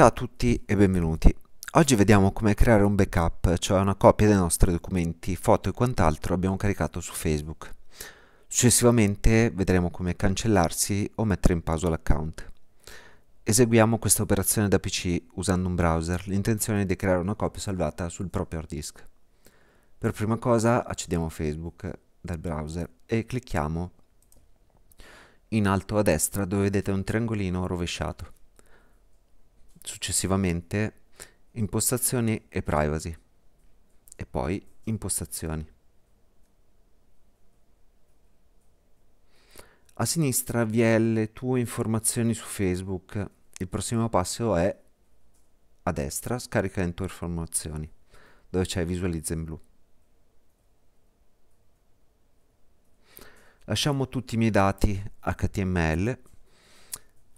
Ciao a tutti e benvenuti. Oggi vediamo come creare un backup, cioè una copia dei nostri documenti, foto e quant'altro abbiamo caricato su Facebook. Successivamente vedremo come cancellarsi o mettere in pausa l'account. Eseguiamo questa operazione da PC usando un browser, l'intenzione è di creare una copia salvata sul proprio hard disk. Per prima cosa accediamo a Facebook dal browser e clicchiamo in alto a destra dove vedete un triangolino rovesciato successivamente impostazioni e privacy e poi impostazioni. A sinistra vi è le tue informazioni su Facebook. Il prossimo passo è a destra scarica le tue informazioni dove c'è visualizza in blu. Lasciamo tutti i miei dati HTML,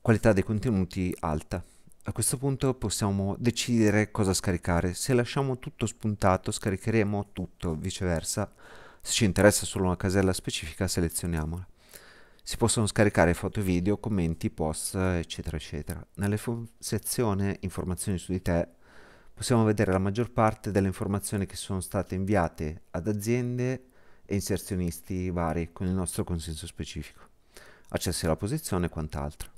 qualità dei contenuti alta. A questo punto possiamo decidere cosa scaricare. Se lasciamo tutto spuntato scaricheremo tutto, viceversa. Se ci interessa solo una casella specifica selezioniamola. Si possono scaricare foto e video, commenti, post, eccetera, eccetera. Nella sezione informazioni su di te possiamo vedere la maggior parte delle informazioni che sono state inviate ad aziende e inserzionisti vari con il nostro consenso specifico. Accessi alla posizione e quant'altro.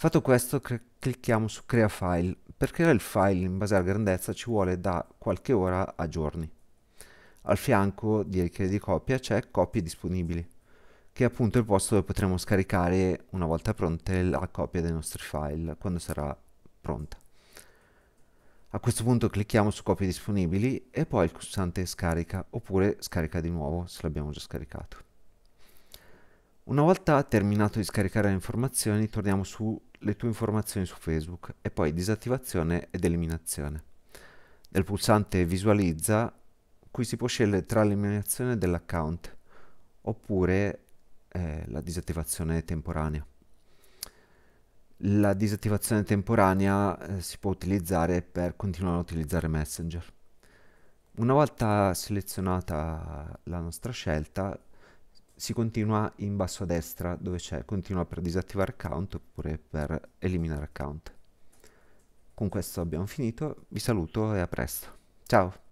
Fatto questo clicchiamo su crea file. Per creare il file in base alla grandezza ci vuole da qualche ora a giorni. Al fianco di di copia c'è copie disponibili, che è appunto il posto dove potremo scaricare una volta pronte la copia dei nostri file quando sarà pronta. A questo punto clicchiamo su copie disponibili e poi il pulsante scarica oppure scarica di nuovo se l'abbiamo già scaricato. Una volta terminato di scaricare le informazioni torniamo sulle tue informazioni su Facebook e poi disattivazione ed eliminazione. Nel pulsante visualizza qui si può scegliere tra l'eliminazione dell'account oppure eh, la disattivazione temporanea. La disattivazione temporanea eh, si può utilizzare per continuare a utilizzare Messenger. Una volta selezionata la nostra scelta si continua in basso a destra dove c'è continua per disattivare account oppure per eliminare account. Con questo abbiamo finito, vi saluto e a presto. Ciao!